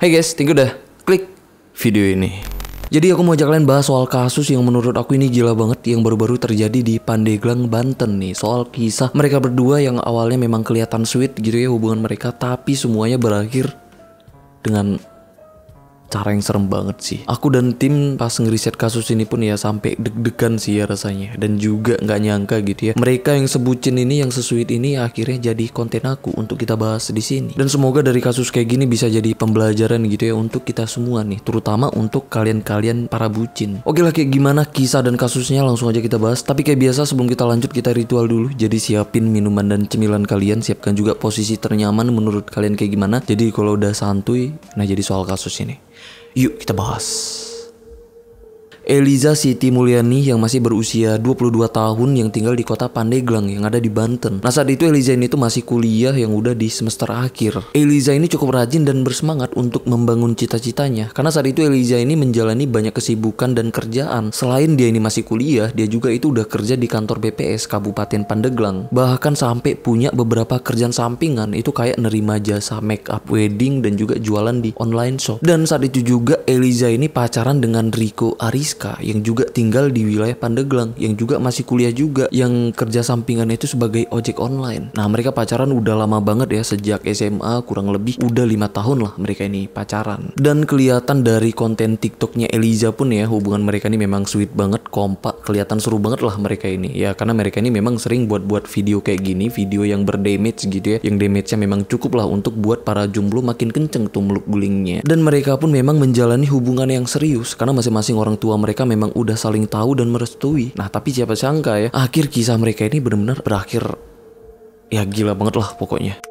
Hey guys, thank you udah klik video ini. Jadi aku mau ajak kalian bahas soal kasus yang menurut aku ini gila banget yang baru-baru terjadi di Pandeglang, Banten nih. Soal kisah mereka berdua yang awalnya memang kelihatan sweet gitu ya hubungan mereka tapi semuanya berakhir dengan cara yang serem banget sih. Aku dan tim pas ngeriset kasus ini pun ya sampai deg-degan sih ya rasanya dan juga nggak nyangka gitu ya. Mereka yang sebutin ini yang sesuit ini akhirnya jadi konten aku untuk kita bahas di sini. Dan semoga dari kasus kayak gini bisa jadi pembelajaran gitu ya untuk kita semua nih, terutama untuk kalian-kalian para bucin. Oke lah kayak gimana kisah dan kasusnya langsung aja kita bahas. Tapi kayak biasa sebelum kita lanjut kita ritual dulu. Jadi siapin minuman dan cemilan kalian, siapkan juga posisi ternyaman menurut kalian kayak gimana. Jadi kalau udah santuy, nah jadi soal kasus ini. Yuk kita bahas. Eliza Siti Mulyani yang masih berusia 22 tahun yang tinggal di kota Pandeglang yang ada di Banten. Nah saat itu Eliza ini tuh masih kuliah yang udah di semester akhir. Eliza ini cukup rajin dan bersemangat untuk membangun cita-citanya karena saat itu Eliza ini menjalani banyak kesibukan dan kerjaan. Selain dia ini masih kuliah, dia juga itu udah kerja di kantor BPS Kabupaten Pandeglang. Bahkan sampai punya beberapa kerjaan sampingan itu kayak nerima jasa make up wedding dan juga jualan di online shop. Dan saat itu juga Eliza ini pacaran dengan Riko Aris. SK yang juga tinggal di wilayah Pandeglang yang juga masih kuliah juga yang kerja sampingannya itu sebagai ojek online. Nah mereka pacaran udah lama banget ya sejak SMA kurang lebih udah lima tahun lah mereka ini pacaran. Dan kelihatan dari konten TikToknya Eliza pun ya hubungan mereka ini memang sweet banget, kompak, kelihatan seru banget lah mereka ini. Ya karena mereka ini memang sering buat-buat video kayak gini, video yang berdamage gitu ya, yang damage-nya memang cukup lah untuk buat para jomblo makin kenceng tuh meluk gulingnya. Dan mereka pun memang menjalani hubungan yang serius karena masing-masing orang tua mereka mereka memang udah saling tahu dan merestui. Nah, tapi siapa sangka ya, akhir kisah mereka ini benar-benar berakhir ya gila banget lah pokoknya.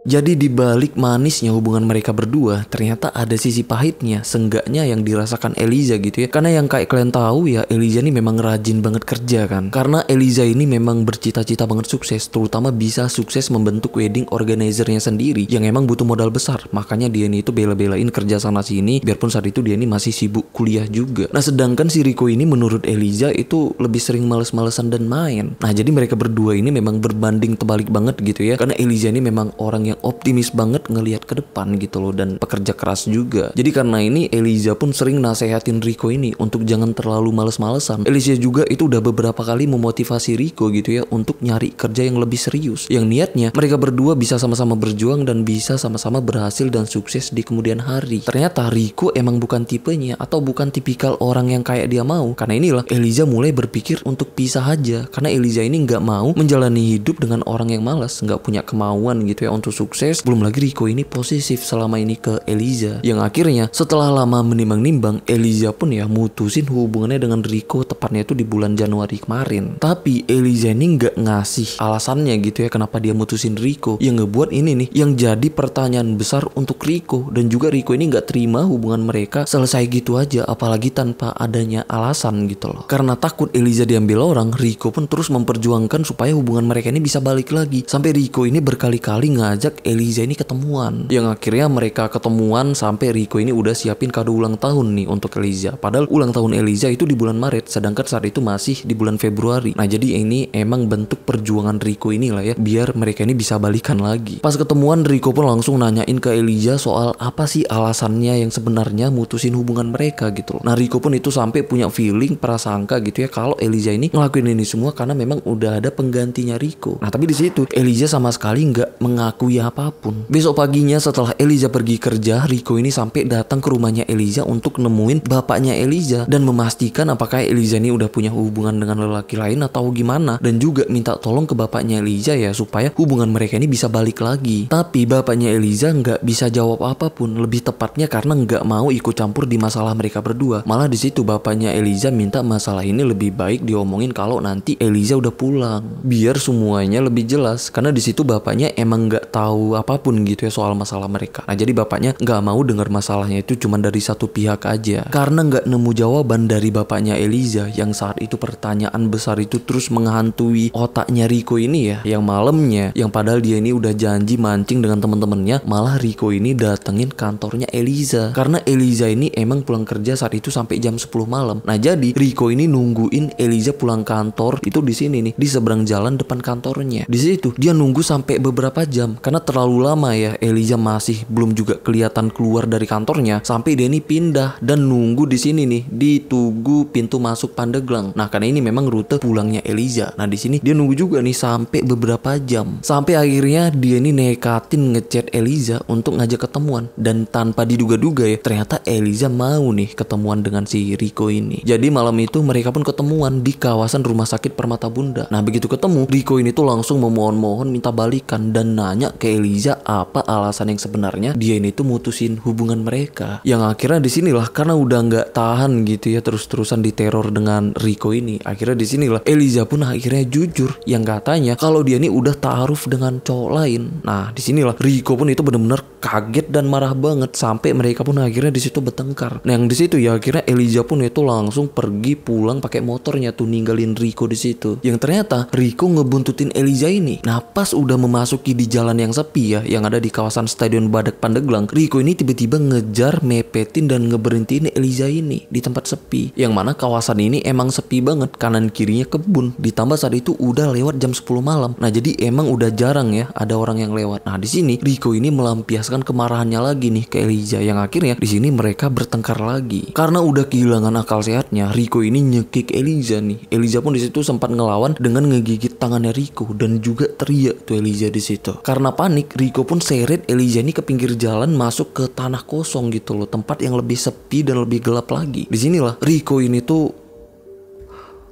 Jadi di balik manisnya hubungan mereka berdua, ternyata ada sisi pahitnya, senggaknya yang dirasakan Eliza gitu ya. Karena yang kayak kalian tahu ya, Eliza ini memang rajin banget kerja kan. Karena Eliza ini memang bercita-cita banget sukses, terutama bisa sukses membentuk wedding organizernya sendiri yang emang butuh modal besar. Makanya dia ini itu bela-belain kerja sana sini, biarpun saat itu dia ini masih sibuk kuliah juga. Nah sedangkan si Rico ini menurut Eliza itu lebih sering males-malesan dan main. Nah jadi mereka berdua ini memang berbanding terbalik banget gitu ya. Karena Eliza ini memang orang yang optimis banget ngelihat ke depan gitu loh dan pekerja keras juga. Jadi karena ini Eliza pun sering nasehatin Riko ini untuk jangan terlalu males-malesan. Eliza juga itu udah beberapa kali memotivasi Riko gitu ya untuk nyari kerja yang lebih serius. Yang niatnya mereka berdua bisa sama-sama berjuang dan bisa sama-sama berhasil dan sukses di kemudian hari. Ternyata Riko emang bukan tipenya atau bukan tipikal orang yang kayak dia mau. Karena inilah Eliza mulai berpikir untuk pisah aja karena Eliza ini nggak mau menjalani hidup dengan orang yang malas, nggak punya kemauan gitu ya untuk sukses, belum lagi Riko ini posesif selama ini ke Eliza. Yang akhirnya setelah lama menimbang-nimbang, Eliza pun ya mutusin hubungannya dengan Riko tepatnya itu di bulan Januari kemarin. Tapi Eliza ini nggak ngasih alasannya gitu ya kenapa dia mutusin Riko Yang ngebuat ini nih yang jadi pertanyaan besar untuk Riko dan juga Riko ini nggak terima hubungan mereka selesai gitu aja apalagi tanpa adanya alasan gitu loh. Karena takut Eliza diambil orang, Riko pun terus memperjuangkan supaya hubungan mereka ini bisa balik lagi. Sampai Riko ini berkali-kali ngajak ngajak Eliza ini ketemuan. Yang akhirnya mereka ketemuan sampai Riko ini udah siapin kado ulang tahun nih untuk Eliza. Padahal ulang tahun Eliza itu di bulan Maret, sedangkan saat itu masih di bulan Februari. Nah jadi ini emang bentuk perjuangan Rico inilah ya, biar mereka ini bisa balikan lagi. Pas ketemuan Riko pun langsung nanyain ke Eliza soal apa sih alasannya yang sebenarnya mutusin hubungan mereka gitu loh. Nah Riko pun itu sampai punya feeling prasangka gitu ya kalau Eliza ini ngelakuin ini semua karena memang udah ada penggantinya Riko. Nah tapi di situ Eliza sama sekali nggak mengakui apapun. Besok paginya setelah Eliza pergi kerja, Rico ini sampai datang ke rumahnya Eliza untuk nemuin bapaknya Eliza dan memastikan apakah Eliza ini udah punya hubungan dengan lelaki lain atau gimana dan juga minta tolong ke bapaknya Eliza ya supaya hubungan mereka ini bisa balik lagi. Tapi bapaknya Eliza nggak bisa jawab apapun, lebih tepatnya karena nggak mau ikut campur di masalah mereka berdua. Malah di situ bapaknya Eliza minta masalah ini lebih baik diomongin kalau nanti Eliza udah pulang, biar semuanya lebih jelas. Karena di situ bapaknya emang nggak tahu tahu apapun gitu ya soal masalah mereka. Nah jadi bapaknya nggak mau dengar masalahnya itu cuma dari satu pihak aja. Karena nggak nemu jawaban dari bapaknya Eliza yang saat itu pertanyaan besar itu terus menghantui otaknya Riko ini ya. Yang malamnya, yang padahal dia ini udah janji mancing dengan temen-temennya, malah Riko ini datengin kantornya Eliza. Karena Eliza ini emang pulang kerja saat itu sampai jam 10 malam. Nah jadi Riko ini nungguin Eliza pulang kantor itu di sini nih, di seberang jalan depan kantornya. Di situ dia nunggu sampai beberapa jam karena terlalu lama ya Eliza masih belum juga kelihatan keluar dari kantornya sampai Denny pindah dan nunggu di sini nih ditunggu pintu masuk Pandeglang. Nah karena ini memang rute pulangnya Eliza Nah di sini dia nunggu juga nih sampai beberapa jam sampai akhirnya dia ini nekatin ngechat Eliza untuk ngajak ketemuan dan tanpa diduga-duga ya ternyata Eliza mau nih ketemuan dengan si Riko ini. Jadi malam itu mereka pun ketemuan di kawasan rumah sakit Permata Bunda. Nah begitu ketemu Riko ini tuh langsung memohon-mohon minta balikan dan nanya ke Eliza apa alasan yang sebenarnya dia ini tuh mutusin hubungan mereka yang akhirnya di sinilah karena udah nggak tahan gitu ya terus-terusan diteror dengan Rico ini akhirnya di sinilah Eliza pun akhirnya jujur yang katanya kalau dia ini udah taruh dengan cowok lain nah di sinilah Rico pun itu bener-bener kaget dan marah banget sampai mereka pun akhirnya di situ bertengkar nah yang situ ya akhirnya Eliza pun itu langsung pergi pulang pakai motornya tuh ninggalin Rico di situ yang ternyata Rico ngebuntutin Eliza ini nah pas udah memasuki di jalan yang sepi ya yang ada di kawasan Stadion Badak Pandeglang, Riko ini tiba-tiba ngejar, mepetin dan ngeberhentiin Eliza ini di tempat sepi. Yang mana kawasan ini emang sepi banget, kanan kirinya kebun. Ditambah saat itu udah lewat jam 10 malam. Nah, jadi emang udah jarang ya ada orang yang lewat. Nah, di sini Riko ini melampiaskan kemarahannya lagi nih ke Eliza yang akhirnya di sini mereka bertengkar lagi. Karena udah kehilangan akal sehatnya, Riko ini nyekik Eliza nih. Eliza pun di situ sempat ngelawan dengan ngegigit tangannya Riko dan juga teriak tuh Eliza di situ. Karena panik, Rico pun seret Eliza ini ke pinggir jalan masuk ke tanah kosong gitu loh, tempat yang lebih sepi dan lebih gelap lagi. di sinilah Rico ini tuh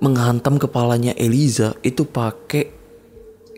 menghantam kepalanya Eliza itu pakai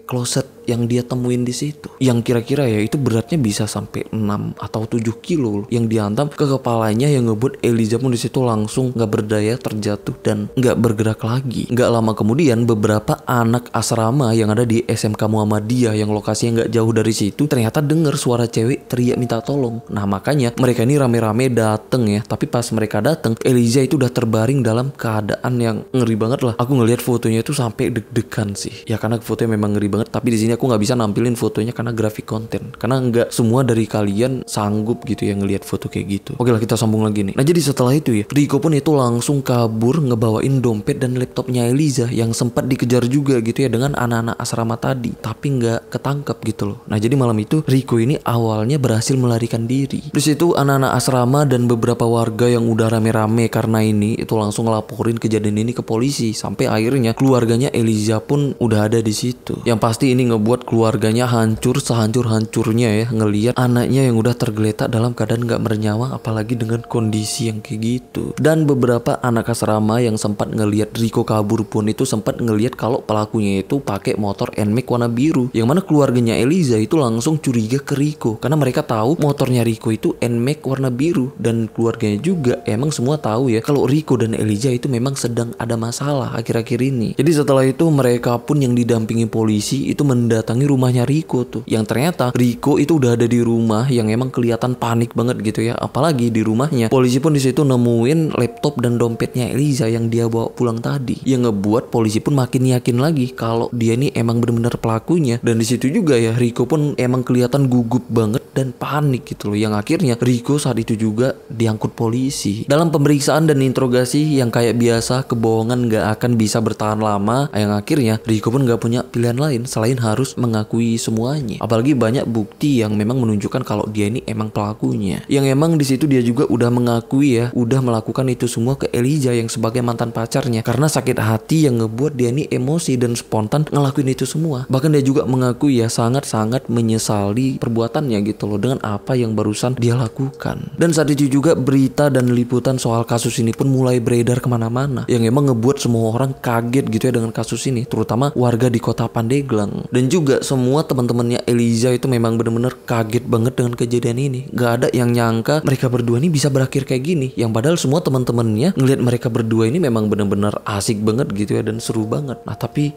kloset yang dia temuin di situ. Yang kira-kira ya itu beratnya bisa sampai 6 atau 7 kilo yang dihantam ke kepalanya yang ngebut Elijah pun di situ langsung nggak berdaya terjatuh dan nggak bergerak lagi. Nggak lama kemudian beberapa anak asrama yang ada di SMK Muhammadiyah yang lokasinya nggak jauh dari situ ternyata dengar suara cewek teriak minta tolong. Nah makanya mereka ini rame-rame dateng ya. Tapi pas mereka dateng Elijah itu udah terbaring dalam keadaan yang ngeri banget lah. Aku ngelihat fotonya itu sampai deg-degan sih. Ya karena fotonya memang ngeri banget. Tapi di sini aku nggak bisa nampilin fotonya karena grafik konten karena nggak semua dari kalian sanggup gitu ya ngelihat foto kayak gitu oke lah kita sambung lagi nih nah jadi setelah itu ya Rico pun itu langsung kabur ngebawain dompet dan laptopnya Eliza yang sempat dikejar juga gitu ya dengan anak-anak asrama tadi tapi nggak ketangkep gitu loh nah jadi malam itu Rico ini awalnya berhasil melarikan diri terus itu anak-anak asrama dan beberapa warga yang udah rame-rame karena ini itu langsung ngelaporin kejadian ini ke polisi sampai akhirnya keluarganya Eliza pun udah ada di situ yang pasti ini nge membuat keluarganya hancur sehancur-hancurnya ya ngeliat anaknya yang udah tergeletak dalam keadaan gak bernyawa apalagi dengan kondisi yang kayak gitu. Dan beberapa anak asrama yang sempat ngeliat Riko kabur pun itu sempat ngeliat kalau pelakunya itu pakai motor Nmax warna biru yang mana keluarganya Eliza itu langsung curiga ke Riko karena mereka tahu motornya Riko itu Nmax warna biru dan keluarganya juga emang semua tahu ya kalau Riko dan Eliza itu memang sedang ada masalah akhir-akhir ini. Jadi setelah itu mereka pun yang didampingi polisi itu mendampingi mendatangi rumahnya Riko tuh. Yang ternyata Riko itu udah ada di rumah yang emang kelihatan panik banget gitu ya. Apalagi di rumahnya polisi pun di situ nemuin laptop dan dompetnya Eliza yang dia bawa pulang tadi. Yang ngebuat polisi pun makin yakin lagi kalau dia ini emang bener-bener pelakunya. Dan di situ juga ya Riko pun emang kelihatan gugup banget dan panik gitu loh. Yang akhirnya Riko saat itu juga diangkut polisi. Dalam pemeriksaan dan interogasi yang kayak biasa kebohongan gak akan bisa bertahan lama. Yang akhirnya Riko pun gak punya pilihan lain selain harus harus mengakui semuanya. Apalagi banyak bukti yang memang menunjukkan kalau dia ini emang pelakunya. Yang emang di situ dia juga udah mengakui ya, udah melakukan itu semua ke Elijah yang sebagai mantan pacarnya karena sakit hati yang ngebuat dia ini emosi dan spontan ngelakuin itu semua. Bahkan dia juga mengakui ya sangat-sangat menyesali perbuatannya gitu loh dengan apa yang barusan dia lakukan. Dan saat itu juga berita dan liputan soal kasus ini pun mulai beredar kemana-mana yang emang ngebuat semua orang kaget gitu ya dengan kasus ini, terutama warga di kota Pandeglang. Dan juga juga semua teman-temannya Eliza itu memang benar-benar kaget banget dengan kejadian ini. Gak ada yang nyangka mereka berdua ini bisa berakhir kayak gini. Yang padahal semua teman-temannya ngelihat mereka berdua ini memang benar-benar asik banget gitu ya dan seru banget. Nah tapi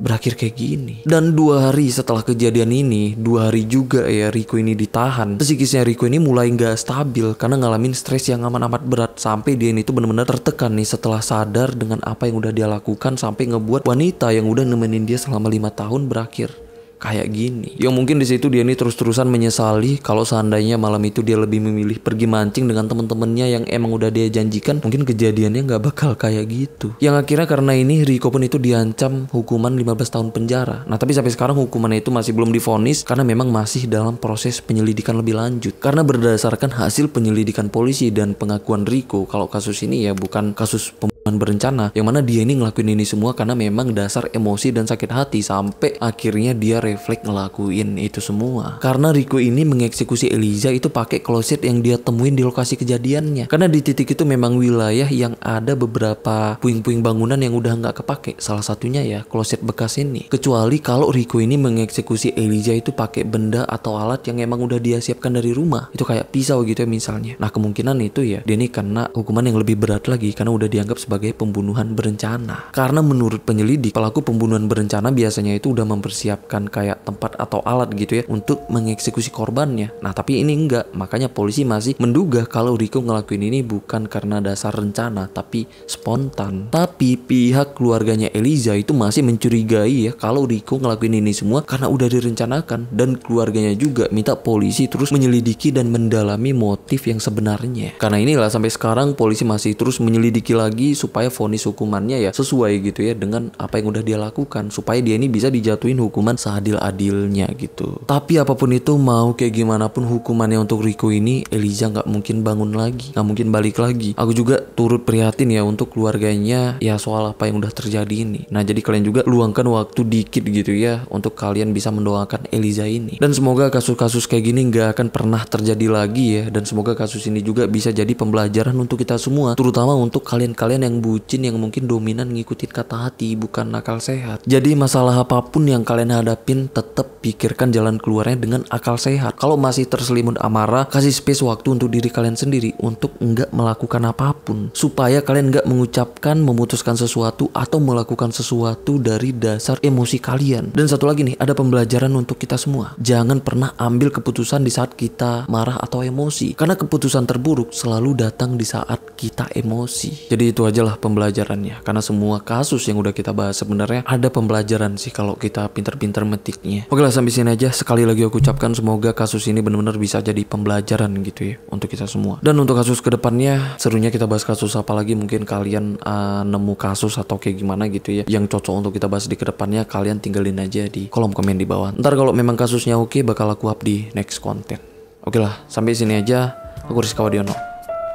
berakhir kayak gini. Dan dua hari setelah kejadian ini, dua hari juga ya Riko ini ditahan. Psikisnya Riko ini mulai nggak stabil karena ngalamin stres yang amat-amat berat sampai dia ini tuh benar-benar tertekan nih setelah sadar dengan apa yang udah dia lakukan sampai ngebuat wanita yang udah nemenin dia selama lima tahun berakhir kayak gini. Yang mungkin di situ dia ini terus-terusan menyesali kalau seandainya malam itu dia lebih memilih pergi mancing dengan teman-temannya yang emang udah dia janjikan, mungkin kejadiannya nggak bakal kayak gitu. Yang akhirnya karena ini Riko pun itu diancam hukuman 15 tahun penjara. Nah, tapi sampai sekarang hukumannya itu masih belum difonis karena memang masih dalam proses penyelidikan lebih lanjut. Karena berdasarkan hasil penyelidikan polisi dan pengakuan Riko kalau kasus ini ya bukan kasus pem dengan berencana yang mana dia ini ngelakuin ini semua karena memang dasar emosi dan sakit hati sampai akhirnya dia refleks ngelakuin itu semua karena Riku ini mengeksekusi Eliza itu pakai kloset yang dia temuin di lokasi kejadiannya karena di titik itu memang wilayah yang ada beberapa puing-puing bangunan yang udah nggak kepake salah satunya ya kloset bekas ini kecuali kalau Riku ini mengeksekusi Eliza itu pakai benda atau alat yang emang udah dia siapkan dari rumah itu kayak pisau gitu ya misalnya nah kemungkinan itu ya dia ini kena hukuman yang lebih berat lagi karena udah dianggap sebagai sebagai pembunuhan berencana. Karena menurut penyelidik, pelaku pembunuhan berencana biasanya itu udah mempersiapkan kayak tempat atau alat gitu ya untuk mengeksekusi korbannya. Nah, tapi ini enggak. Makanya polisi masih menduga kalau Riko ngelakuin ini bukan karena dasar rencana, tapi spontan. Tapi pihak keluarganya Eliza itu masih mencurigai ya kalau Riko ngelakuin ini semua karena udah direncanakan dan keluarganya juga minta polisi terus menyelidiki dan mendalami motif yang sebenarnya. Karena inilah sampai sekarang polisi masih terus menyelidiki lagi supaya vonis hukumannya ya sesuai gitu ya dengan apa yang udah dia lakukan supaya dia ini bisa dijatuhin hukuman seadil-adilnya gitu. Tapi apapun itu mau kayak gimana pun hukumannya untuk Rico ini Eliza nggak mungkin bangun lagi, nggak mungkin balik lagi. Aku juga turut prihatin ya untuk keluarganya ya soal apa yang udah terjadi ini. Nah jadi kalian juga luangkan waktu dikit gitu ya untuk kalian bisa mendoakan Eliza ini. Dan semoga kasus-kasus kayak gini nggak akan pernah terjadi lagi ya dan semoga kasus ini juga bisa jadi pembelajaran untuk kita semua terutama untuk kalian-kalian yang yang bucin yang mungkin dominan ngikutin kata hati bukan nakal sehat. Jadi masalah apapun yang kalian hadapin tetap pikirkan jalan keluarnya dengan akal sehat. Kalau masih terselimut amarah, kasih space waktu untuk diri kalian sendiri untuk nggak melakukan apapun supaya kalian nggak mengucapkan memutuskan sesuatu atau melakukan sesuatu dari dasar emosi kalian. Dan satu lagi nih, ada pembelajaran untuk kita semua. Jangan pernah ambil keputusan di saat kita marah atau emosi karena keputusan terburuk selalu datang di saat kita emosi. Jadi itu aja lah pembelajarannya. Karena semua kasus yang udah kita bahas sebenarnya ada pembelajaran sih kalau kita pinter-pinter metiknya. Oke lah sampai sini aja. Sekali lagi aku ucapkan semoga kasus ini benar-benar bisa jadi pembelajaran gitu ya untuk kita semua. Dan untuk kasus kedepannya serunya kita bahas kasus apa lagi mungkin kalian uh, nemu kasus atau kayak gimana gitu ya yang cocok untuk kita bahas di kedepannya kalian tinggalin aja di kolom komen di bawah. Ntar kalau memang kasusnya oke bakal aku up di next konten. Oke lah sampai sini aja. Aku Rizka Wadiono.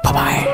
Bye bye.